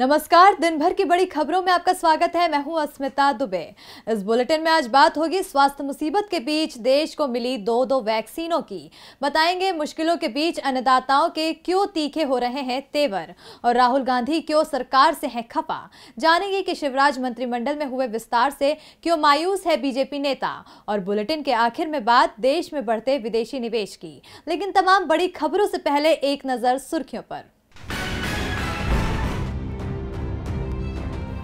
नमस्कार दिन भर की बड़ी खबरों में आपका स्वागत है मैं हूं अस्मिता दुबे इस बुलेटिन में आज बात होगी स्वास्थ्य मुसीबत के बीच देश को मिली दो दो वैक्सीनों की बताएंगे मुश्किलों के बीच अन्नदाताओं के क्यों तीखे हो रहे हैं तेवर और राहुल गांधी क्यों सरकार से हैं खपा जानेंगे कि शिवराज मंत्रिमंडल में हुए विस्तार से क्यों मायूस है बीजेपी नेता और बुलेटिन के आखिर में बात देश में बढ़ते विदेशी निवेश की लेकिन तमाम बड़ी खबरों से पहले एक नजर सुर्खियों पर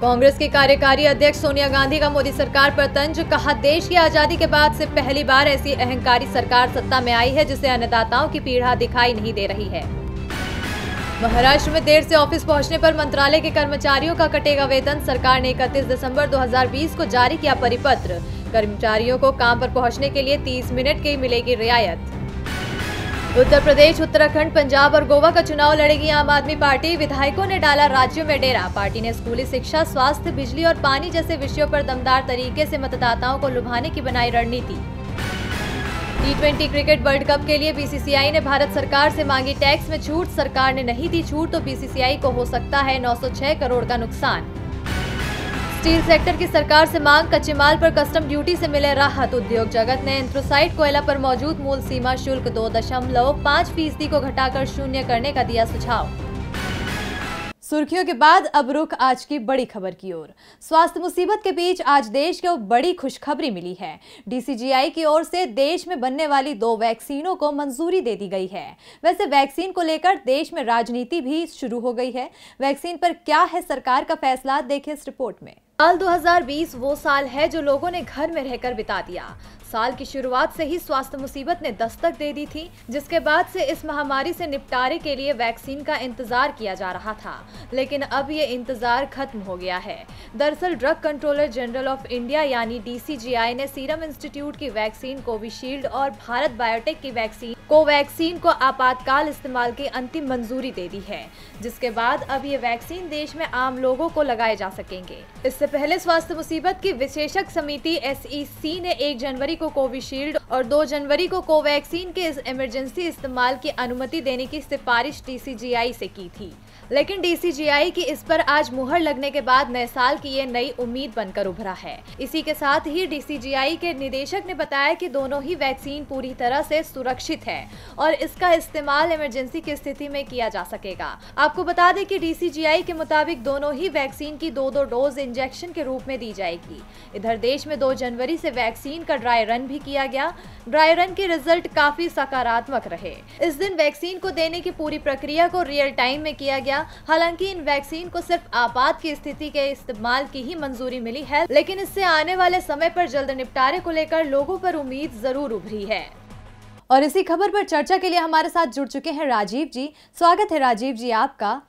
कांग्रेस के कार्यकारी अध्यक्ष सोनिया गांधी का मोदी सरकार पर तंज कहा देश की आजादी के बाद से पहली बार ऐसी अहंकारी सरकार सत्ता में आई है जिसे अन्नदाताओं की पीड़ा दिखाई नहीं दे रही है महाराष्ट्र में देर से ऑफिस पहुंचने पर मंत्रालय के कर्मचारियों का कटेगा वेतन सरकार ने इकतीस दिसंबर 2020 को जारी किया परिपत्र कर्मचारियों को काम पर पहुंचने के लिए 30 मिनट की मिलेगी रियायत उत्तर प्रदेश उत्तराखंड पंजाब और गोवा का चुनाव लड़ेगी आम आदमी पार्टी विधायकों ने डाला राज्यों में डेरा पार्टी ने स्कूली शिक्षा स्वास्थ्य बिजली और पानी जैसे विषयों पर दमदार तरीके से मतदाताओं को लुभाने की बनाई रणनीति टी क्रिकेट वर्ल्ड कप के लिए बीसीसीआई ने भारत सरकार से मांगी टैक्स में छूट सरकार ने नहीं दी छूट तो बीसीसीआई को हो सकता है 906 करोड़ का नुकसान स्टील सेक्टर की सरकार से मांग कच्चे माल पर कस्टम ड्यूटी से मिले राहत उद्योग जगत ने एंथ्रोसाइट कोयला पर मौजूद मूल सीमा शुल्क दो दशमलव पाँच फीसदी को घटाकर शून्य करने का दिया सुझाव सुर्खियों के बाद अब रुख आज की बड़ी खबर की ओर स्वास्थ्य मुसीबत के बीच आज देश को बड़ी खुशखबरी मिली है डीसीजीआई की ओर से देश में बनने वाली दो वैक्सीनों को मंजूरी दे दी गई है वैसे वैक्सीन को लेकर देश में राजनीति भी शुरू हो गई है वैक्सीन पर क्या है सरकार का फैसला देखे इस रिपोर्ट में साल 2020 वो साल है जो लोगों ने घर में रहकर बिता दिया साल की शुरुआत से ही स्वास्थ्य मुसीबत ने दस्तक दे दी थी जिसके बाद से इस महामारी से निपटारे के लिए वैक्सीन का इंतजार किया जा रहा था लेकिन अब ये इंतजार खत्म हो गया है दरअसल drug controller general of India यानी डीसीजीआई ने सीरम इंस्टीट्यूट की वैक्सीन कोविशील्ड और भारत बायोटेक की वैक्सीन कोवैक्सीन को आपातकाल इस्तेमाल की अंतिम मंजूरी दे दी है जिसके बाद अब ये वैक्सीन देश में आम लोगों को लगाए जा सकेंगे इससे इससे पहले स्वास्थ्य मुसीबत की विशेषक समिति एस e ने एक जनवरी को कोविशील्ड और दो जनवरी को कोवैक्सीन के इस इमरजेंसी इस्तेमाल की अनुमति देने की सिफारिश टीसीजीआई से की थी लेकिन डीसीजीआई की इस पर आज मुहर लगने के बाद नए साल की ये नई उम्मीद बनकर उभरा है इसी के साथ ही डीसीजीआई के निदेशक ने बताया कि दोनों ही वैक्सीन पूरी तरह से सुरक्षित है और इसका इस्तेमाल इमरजेंसी की स्थिति में किया जा सकेगा आपको बता दें कि डीसीजीआई के मुताबिक दोनों ही वैक्सीन की दो दो डोज इंजेक्शन के रूप में दी जाएगी इधर देश में दो जनवरी से वैक्सीन का ड्राई रन भी किया गया ड्राई रन के रिजल्ट काफी सकारात्मक रहे इस दिन वैक्सीन को देने की पूरी प्रक्रिया को रियल टाइम में किया गया किया हालांकि इन वैक्सीन को सिर्फ आपात की स्थिति के इस्तेमाल की ही मंजूरी मिली है लेकिन इससे आने वाले समय पर जल्द निपटारे को लेकर लोगों पर उम्मीद जरूर उभरी है और इसी खबर पर चर्चा के लिए हमारे साथ जुड़ चुके हैं राजीव जी स्वागत है राजीव जी आपका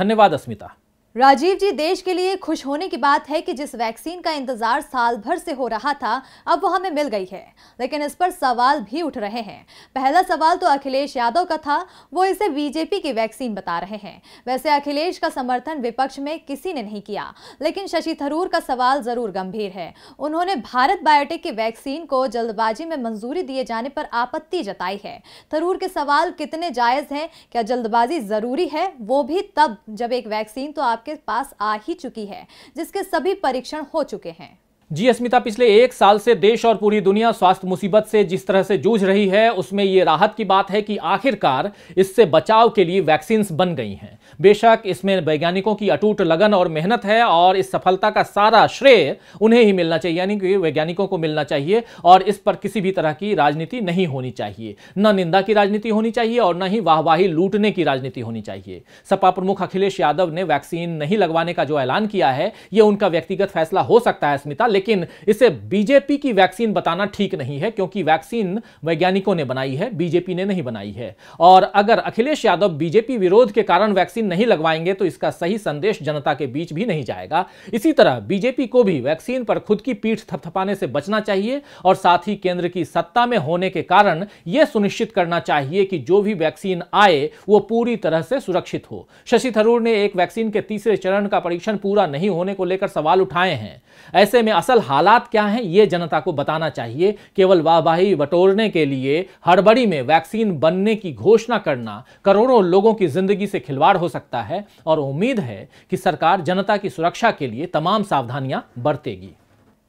धन्यवाद अस्मिता राजीव जी देश के लिए खुश होने की बात है कि जिस वैक्सीन का इंतजार साल भर से हो रहा था अब वो हमें मिल गई है लेकिन इस पर सवाल भी उठ रहे हैं पहला सवाल तो अखिलेश यादव का था वो इसे बीजेपी की वैक्सीन बता रहे हैं वैसे अखिलेश का समर्थन विपक्ष में किसी ने नहीं किया लेकिन शशि थरूर का सवाल जरूर गंभीर है उन्होंने भारत बायोटेक की वैक्सीन को जल्दबाजी में मंजूरी दिए जाने पर आपत्ति जताई है थरूर के सवाल कितने जायज हैं क्या जल्दबाजी जरूरी है वो भी तब जब एक वैक्सीन तो आपके आपके पास आ ही चुकी है जिसके सभी परीक्षण हो चुके हैं जी अस्मिता पिछले एक साल से देश और पूरी दुनिया स्वास्थ्य मुसीबत से जिस तरह से जूझ रही है उसमें ये राहत की बात है कि आखिरकार इससे बचाव के लिए वैक्सीन्स बन गई हैं बेशक इसमें वैज्ञानिकों की अटूट लगन और मेहनत है और इस सफलता का सारा श्रेय उन्हें ही मिलना चाहिए यानी कि वैज्ञानिकों को मिलना चाहिए और इस पर किसी भी तरह की राजनीति नहीं होनी चाहिए न निंदा की राजनीति होनी चाहिए और न ही वाहवाही लूटने की राजनीति होनी चाहिए सपा प्रमुख अखिलेश यादव ने वैक्सीन नहीं लगवाने का जो ऐलान किया है ये उनका व्यक्तिगत फैसला हो सकता है अस्मिता लेकिन इसे बीजेपी की वैक्सीन बताना ठीक नहीं है क्योंकि वैक्सीन वैज्ञानिकों ने बनाई है बीजेपी ने नहीं बनाई है और अगर अखिलेश यादव बीजेपी विरोध के कारण वैक्सीन नहीं लगवाएंगे तो इसका सही संदेश जनता के बीच भी नहीं जाएगा इसी तरह बीजेपी को भी वैक्सीन पर खुद की पीठ थपथपाने से बचना चाहिए और साथ ही केंद्र की सत्ता में होने के कारण यह सुनिश्चित करना चाहिए कि जो भी वैक्सीन आए वो पूरी तरह से सुरक्षित हो शशि थरूर ने एक वैक्सीन के तीसरे चरण का परीक्षण पूरा नहीं होने को लेकर सवाल उठाए हैं ऐसे में असल हालात क्या हैं ये जनता को बताना चाहिए केवल वाहवाही बटोरने के लिए हड़बड़ी में वैक्सीन बनने की घोषणा करना करोड़ों लोगों की जिंदगी से खिलवाड़ हो सकता है और उम्मीद है कि सरकार जनता की सुरक्षा के लिए तमाम सावधानियां बरतेगी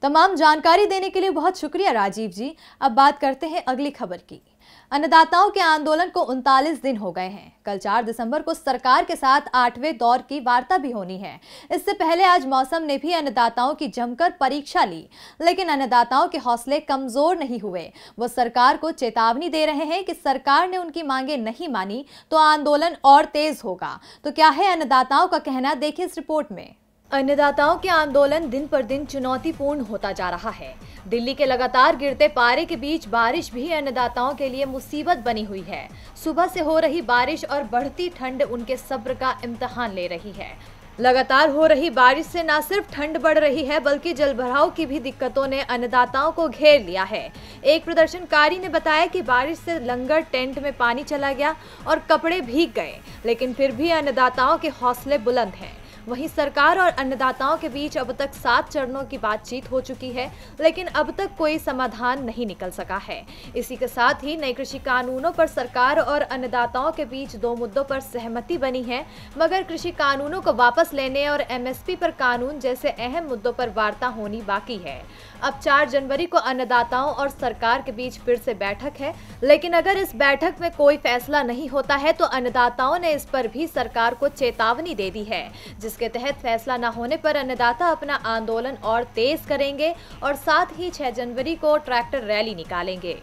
तमाम जानकारी देने के लिए बहुत शुक्रिया राजीव जी अब बात करते हैं अगली खबर की अन्नदाताओं के आंदोलन को उनतालीस दिन हो गए हैं कल 4 दिसंबर को सरकार के साथ आठवें दौर की वार्ता भी होनी है इससे पहले आज मौसम ने भी अन्नदाताओं की जमकर परीक्षा ली लेकिन अन्नदाताओं के हौसले कमजोर नहीं हुए वो सरकार को चेतावनी दे रहे हैं कि सरकार ने उनकी मांगे नहीं मानी तो आंदोलन और तेज होगा तो क्या है अन्नदाताओं का कहना देखिए इस रिपोर्ट में अन्नदाताओं के आंदोलन दिन पर दिन चुनौतीपूर्ण होता जा रहा है दिल्ली के लगातार गिरते पारे के बीच बारिश भी अन्नदाताओं के लिए मुसीबत बनी हुई है सुबह से हो रही बारिश और बढ़ती ठंड उनके सब्र का इम्तहान ले रही है लगातार हो रही बारिश से न सिर्फ ठंड बढ़ रही है बल्कि जलभराव की भी दिक्कतों ने अन्नदाताओं को घेर लिया है एक प्रदर्शनकारी ने बताया कि बारिश से लंगर टेंट में पानी चला गया और कपड़े भीग गए लेकिन फिर भी अन्नदाताओं के हौसले बुलंद हैं वहीं सरकार और अन्नदाताओं के बीच अब तक सात चरणों की बातचीत हो चुकी है लेकिन अब तक कोई समाधान नहीं निकल सका है इसी के साथ ही नए कृषि कानूनों पर सरकार और अन्नदाताओं के बीच दो मुद्दों पर सहमति बनी है मगर कृषि कानूनों को वापस लेने और एमएसपी पर कानून जैसे अहम मुद्दों पर वार्ता होनी बाकी है अब 4 जनवरी को अन्नदाताओं और सरकार के बीच फिर से बैठक है लेकिन अगर इस बैठक में कोई फैसला नहीं होता है तो अन्नदाताओं ने इस पर भी सरकार को चेतावनी दे दी है जिसके तहत फैसला न होने पर अन्नदाता अपना आंदोलन और तेज करेंगे और साथ ही छह जनवरी को ट्रैक्टर रैली निकालेंगे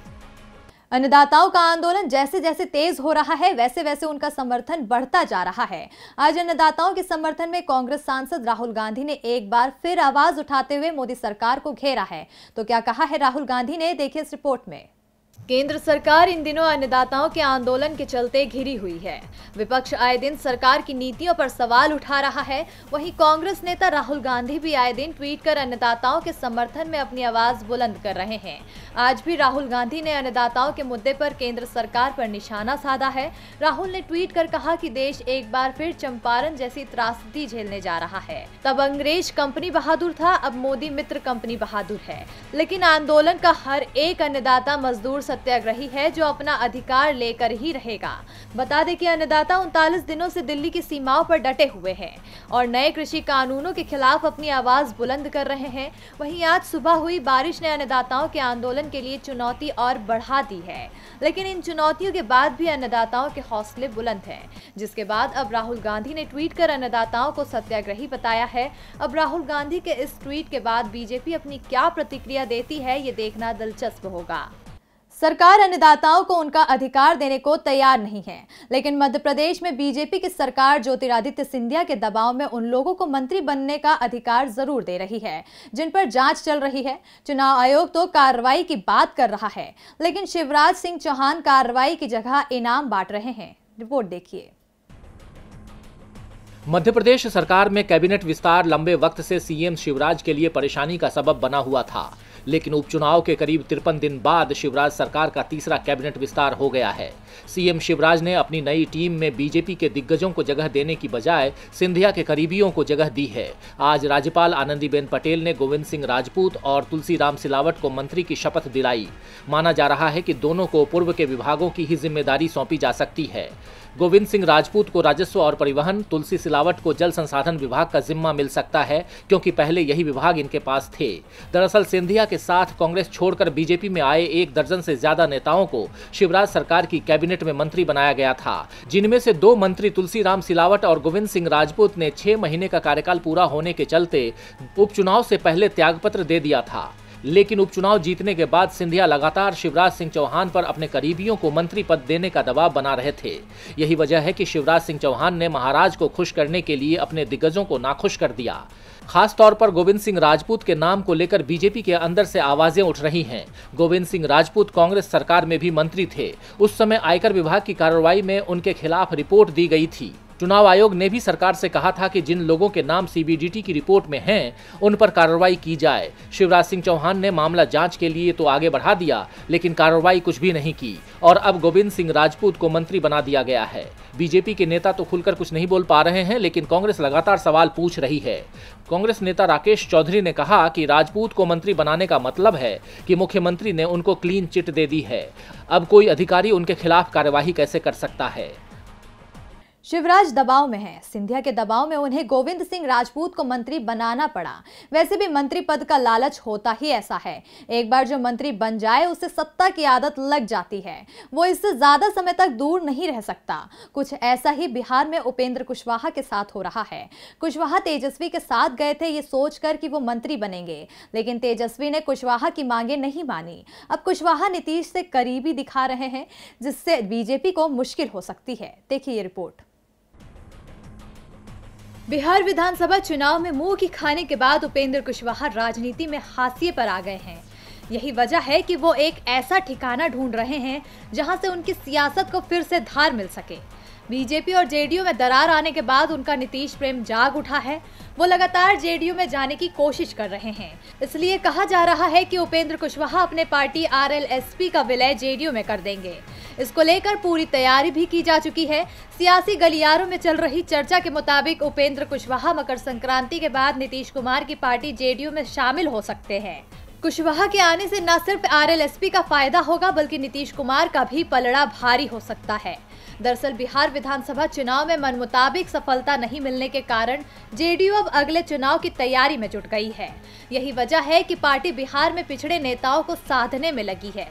अन्नदाताओं का आंदोलन जैसे जैसे तेज हो रहा है वैसे वैसे उनका समर्थन बढ़ता जा रहा है आज अन्नदाताओं के समर्थन में कांग्रेस सांसद राहुल गांधी ने एक बार फिर आवाज उठाते हुए मोदी सरकार को घेरा है तो क्या कहा है राहुल गांधी ने देखिए इस रिपोर्ट में केंद्र सरकार इन दिनों अन्नदाताओं के आंदोलन के चलते घिरी हुई है विपक्ष आए दिन सरकार की नीतियों पर सवाल उठा रहा है वहीं कांग्रेस नेता राहुल गांधी भी आए दिन ट्वीट कर अन्नदाताओं के समर्थन में अपनी आवाज बुलंद कर रहे हैं आज भी राहुल गांधी ने अन्नदाताओं के मुद्दे पर केंद्र सरकार पर निशाना साधा है राहुल ने ट्वीट कर कहा की देश एक बार फिर चंपारण जैसी त्रासदी झेलने जा रहा है तब अंग्रेज कंपनी बहादुर था अब मोदी मित्र कंपनी बहादुर है लेकिन आंदोलन का हर एक अन्नदाता मजदूर सत्याग्रही है जो अपना अधिकार लेकर ही रहेगा बता दें कि अन्नदाता उनतालीस दिनों से दिल्ली की सीमाओं पर डटे हुए हैं और नए कृषि कानूनों के खिलाफ अपनी आवाज बुलंद कर रहे हैं वहीं आज सुबह हुई बारिश ने अन्नदाताओं के आंदोलन के लिए चुनौती और बढ़ा दी है लेकिन इन चुनौतियों के बाद भी अन्नदाताओं के हौसले बुलंद हैं जिसके बाद अब राहुल गांधी ने ट्वीट कर अन्नदाताओं को सत्याग्रही बताया है अब राहुल गांधी के इस ट्वीट के बाद बीजेपी अपनी क्या प्रतिक्रिया देती है ये देखना दिलचस्प होगा सरकार अन्नदाताओं को उनका अधिकार देने को तैयार नहीं है लेकिन मध्य प्रदेश में बीजेपी की सरकार ज्योतिरादित्य सिंधिया के दबाव में उन लोगों को मंत्री बनने का अधिकार जरूर दे रही है जिन पर जांच चल रही है चुनाव आयोग तो कार्रवाई की बात कर रहा है लेकिन शिवराज सिंह चौहान कार्रवाई की जगह इनाम बांट रहे हैं रिपोर्ट देखिए मध्य प्रदेश सरकार में कैबिनेट विस्तार लंबे वक्त से सीएम शिवराज के लिए परेशानी का सबब बना हुआ था लेकिन उपचुनाव के करीब तिरपन दिन बाद शिवराज सरकार का तीसरा कैबिनेट विस्तार हो गया है सीएम शिवराज ने अपनी नई टीम में बीजेपी के दिग्गजों को जगह देने की बजाय सिंधिया के करीबियों को जगह दी है आज राज्यपाल आनंदीबेन पटेल ने गोविंद सिंह राजपूत और तुलसीराम सिलावट को मंत्री की शपथ दिलाई माना जा रहा है कि दोनों को पूर्व के विभागों की ही जिम्मेदारी सौंपी जा सकती है गोविंद सिंह राजपूत को राजस्व और परिवहन तुलसी सिलावट को जल संसाधन विभाग का जिम्मा मिल सकता है क्योंकि पहले यही विभाग इनके पास थे दरअसल सिंधिया के के साथ कांग्रेस छोड़कर बीजेपी में आए एक दर्जन से ज्यादा नेताओं को शिवराज सरकार की कैबिनेट में मंत्री बनाया गया था जिनमें से दो मंत्री तुलसीराम सिलावट और गोविंद सिंह राजपूत ने छह महीने का कार्यकाल पूरा होने के चलते उपचुनाव से पहले त्यागपत्र दे दिया था लेकिन उपचुनाव जीतने के बाद सिंधिया लगातार शिवराज सिंह चौहान पर अपने करीबियों को मंत्री पद देने का दबाव बना रहे थे यही वजह है कि शिवराज सिंह चौहान ने महाराज को खुश करने के लिए अपने दिग्गजों को नाखुश कर दिया खास तौर पर गोविंद सिंह राजपूत के नाम को लेकर बीजेपी के अंदर से आवाजें उठ रही हैं गोविंद सिंह राजपूत कांग्रेस सरकार में भी मंत्री थे उस समय आयकर विभाग की कार्रवाई में उनके खिलाफ रिपोर्ट दी गई थी चुनाव आयोग ने भी सरकार से कहा था कि जिन लोगों के नाम सीबीडीटी की रिपोर्ट में हैं उन पर कार्रवाई की जाए शिवराज सिंह चौहान ने मामला जांच के लिए तो आगे बढ़ा दिया लेकिन कार्रवाई कुछ भी नहीं की और अब गोविंद सिंह राजपूत को मंत्री बना दिया गया है बीजेपी के नेता तो खुलकर कुछ नहीं बोल पा रहे हैं लेकिन कांग्रेस लगातार सवाल पूछ रही है कांग्रेस नेता राकेश चौधरी ने कहा कि राजपूत को मंत्री बनाने का मतलब है कि मुख्यमंत्री ने उनको क्लीन चिट दे दी है अब कोई अधिकारी उनके खिलाफ कार्यवाही कैसे कर सकता है शिवराज दबाव में है सिंधिया के दबाव में उन्हें गोविंद सिंह राजपूत को मंत्री बनाना पड़ा वैसे भी मंत्री पद का लालच होता ही ऐसा है एक बार जो मंत्री बन जाए उसे सत्ता की आदत लग जाती है वो इससे ज्यादा समय तक दूर नहीं रह सकता कुछ ऐसा ही बिहार में उपेंद्र कुशवाहा के साथ हो रहा है कुशवाहा तेजस्वी के साथ गए थे ये सोच कर कि वो मंत्री बनेंगे लेकिन तेजस्वी ने कुशवाहा की मांगे नहीं मानी अब कुशवाहा नीतीश से करीबी दिखा रहे हैं जिससे बीजेपी को मुश्किल हो सकती है देखिए ये रिपोर्ट बिहार विधानसभा चुनाव में मुंह की खाने के बाद उपेंद्र कुशवाहा राजनीति में हाशिए पर आ गए हैं यही वजह है कि वो एक ऐसा ठिकाना ढूंढ रहे हैं जहां से उनकी सियासत को फिर से धार मिल सके बीजेपी और जेडीयू में दरार आने के बाद उनका नीतीश प्रेम जाग उठा है वो लगातार जेडीयू में जाने की कोशिश कर रहे हैं इसलिए कहा जा रहा है कि उपेंद्र कुशवाहा अपने पार्टी आरएलएसपी का विलय जेडीयू में कर देंगे इसको लेकर पूरी तैयारी भी की जा चुकी है सियासी गलियारों में चल रही चर्चा के मुताबिक उपेंद्र कुशवाहा मकर संक्रांति के बाद नीतीश कुमार की पार्टी जेडीयू में शामिल हो सकते हैं कुशवाहा के आने से न सिर्फ आरएलएसपी का फायदा होगा बल्कि नीतीश कुमार का भी पलड़ा भारी हो सकता है दरअसल बिहार विधानसभा चुनाव में मन मुताबिक सफलता नहीं मिलने के कारण जेडीयू अब अगले चुनाव की तैयारी में जुट गई है यही वजह है कि पार्टी बिहार में पिछड़े नेताओं को साधने में लगी है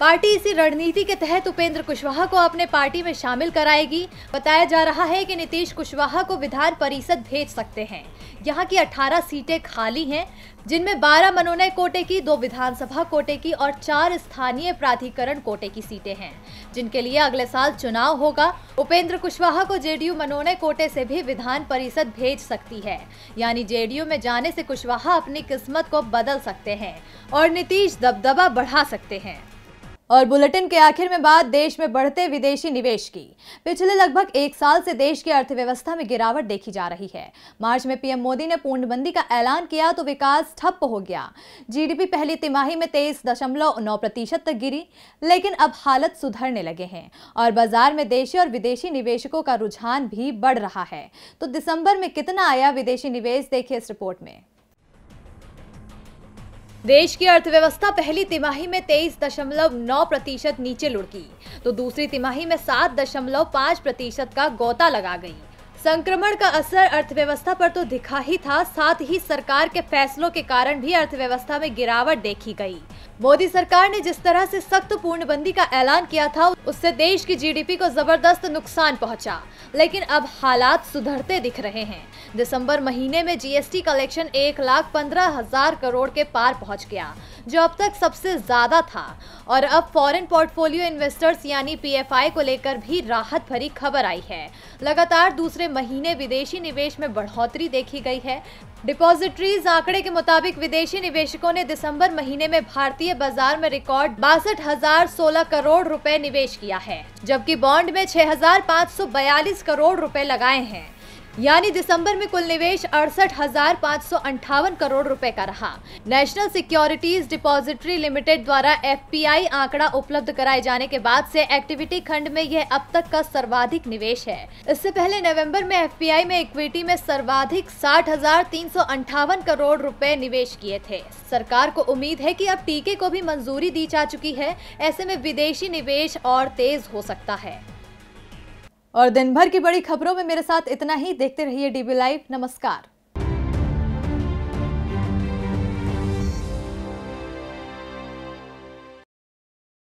पार्टी इसी रणनीति के तहत उपेंद्र कुशवाहा को अपने पार्टी में शामिल कराएगी बताया जा रहा है कि नीतीश कुशवाहा को विधान परिषद भेज सकते हैं यहाँ की 18 सीटें खाली हैं जिनमें 12 मनोनय कोटे की दो विधानसभा कोटे की और चार स्थानीय प्राधिकरण कोटे की सीटें हैं जिनके लिए अगले साल चुनाव होगा उपेंद्र कुशवाहा को जेडीयू मनोनय कोटे से भी विधान परिषद भेज सकती है यानी जेडीयू में जाने से कुशवाहा अपनी किस्मत को बदल सकते हैं और नीतीश दबदबा बढ़ा सकते हैं और बुलेटिन के आखिर में बात देश में बढ़ते विदेशी निवेश की पिछले लगभग एक साल से देश की अर्थव्यवस्था में गिरावट देखी जा रही है मार्च में पीएम मोदी ने पूर्णबंदी का ऐलान किया तो विकास ठप्प हो गया जीडीपी पहली तिमाही में तेईस दशमलव नौ प्रतिशत तक गिरी लेकिन अब हालत सुधरने लगे हैं और बाजार में देशी और विदेशी निवेशकों का रुझान भी बढ़ रहा है तो दिसंबर में कितना आया विदेशी निवेश देखिए इस रिपोर्ट में देश की अर्थव्यवस्था पहली तिमाही में तेईस दशमलव नौ प्रतिशत नीचे लुढ़की तो दूसरी तिमाही में सात दशमलव पाँच प्रतिशत का गोता लगा गई संक्रमण का असर अर्थव्यवस्था पर तो दिखा ही था साथ ही सरकार के फैसलों के कारण भी अर्थव्यवस्था में गिरावट देखी गई मोदी सरकार ने जिस तरह से सख्त पूर्णबंदी का ऐलान किया था उससे देश की जीडीपी को जबरदस्त नुकसान पहुंचा लेकिन अब हालात सुधरते दिख रहे हैं दिसंबर महीने में जीएसटी कलेक्शन एक लाख पंद्रह हजार करोड़ के पार पहुंच गया जो अब तक सबसे ज़्यादा था और अब फॉरेन पोर्टफोलियो इन्वेस्टर्स यानी पीएफआई को लेकर भी राहत भरी खबर आई है लगातार दूसरे महीने विदेशी निवेश में बढ़ोतरी देखी गई है डिपॉजिटरीज आंकड़े के मुताबिक विदेशी निवेशकों ने दिसंबर महीने में भारतीय बाजार में रिकॉर्ड बासठ हजार सोलह करोड़ रुपए निवेश किया है जबकि बॉन्ड में बयालीस करोड़ रुपए लगाए हैं यानी दिसंबर में कुल निवेश अड़सठ हजार पाँच सौ अंठावन करोड़ रुपए का रहा नेशनल सिक्योरिटीज डिपॉजिटरी लिमिटेड द्वारा एफपीआई आंकड़ा उपलब्ध कराए जाने के बाद से एक्टिविटी खंड में यह अब तक का सर्वाधिक निवेश है इससे पहले नवंबर में एफपीआई में इक्विटी में सर्वाधिक साठ हजार तीन सौ अंठावन करोड़ रुपए निवेश किए थे सरकार को उम्मीद है की अब टीके को भी मंजूरी दी जा चुकी है ऐसे में विदेशी निवेश और तेज हो सकता है और दिन भर की बड़ी खबरों में मेरे साथ इतना ही देखते रहिए डीबी लाइव नमस्कार